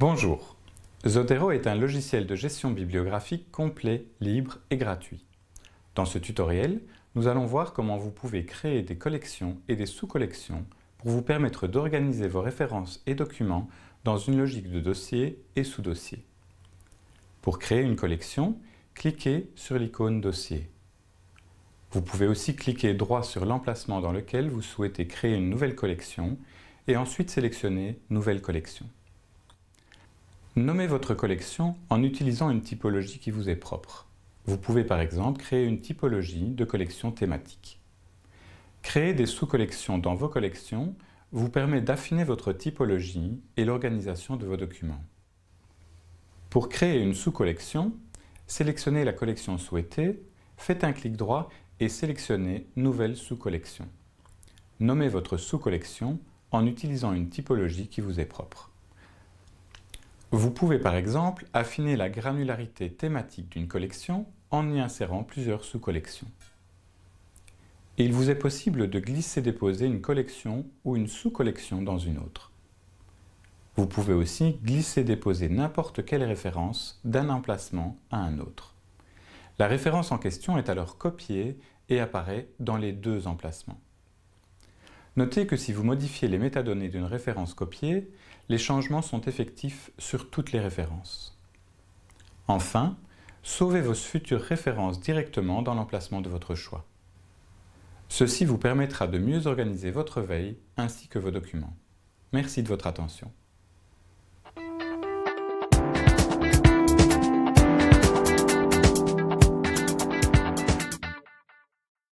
Bonjour. Zotero est un logiciel de gestion bibliographique complet, libre et gratuit. Dans ce tutoriel, nous allons voir comment vous pouvez créer des collections et des sous-collections pour vous permettre d'organiser vos références et documents dans une logique de dossier et sous-dossier. Pour créer une collection, cliquez sur l'icône Dossier. Vous pouvez aussi cliquer droit sur l'emplacement dans lequel vous souhaitez créer une nouvelle collection et ensuite sélectionner Nouvelle collection. Nommez votre collection en utilisant une typologie qui vous est propre. Vous pouvez par exemple créer une typologie de collection thématique. Créer des sous-collections dans vos collections vous permet d'affiner votre typologie et l'organisation de vos documents. Pour créer une sous-collection, sélectionnez la collection souhaitée, faites un clic droit et sélectionnez Nouvelle sous-collection. Nommez votre sous-collection en utilisant une typologie qui vous est propre. Vous pouvez par exemple affiner la granularité thématique d'une collection en y insérant plusieurs sous-collections. Il vous est possible de glisser-déposer une collection ou une sous-collection dans une autre. Vous pouvez aussi glisser-déposer n'importe quelle référence d'un emplacement à un autre. La référence en question est alors copiée et apparaît dans les deux emplacements. Notez que si vous modifiez les métadonnées d'une référence copiée, les changements sont effectifs sur toutes les références. Enfin, sauvez vos futures références directement dans l'emplacement de votre choix. Ceci vous permettra de mieux organiser votre veille ainsi que vos documents. Merci de votre attention.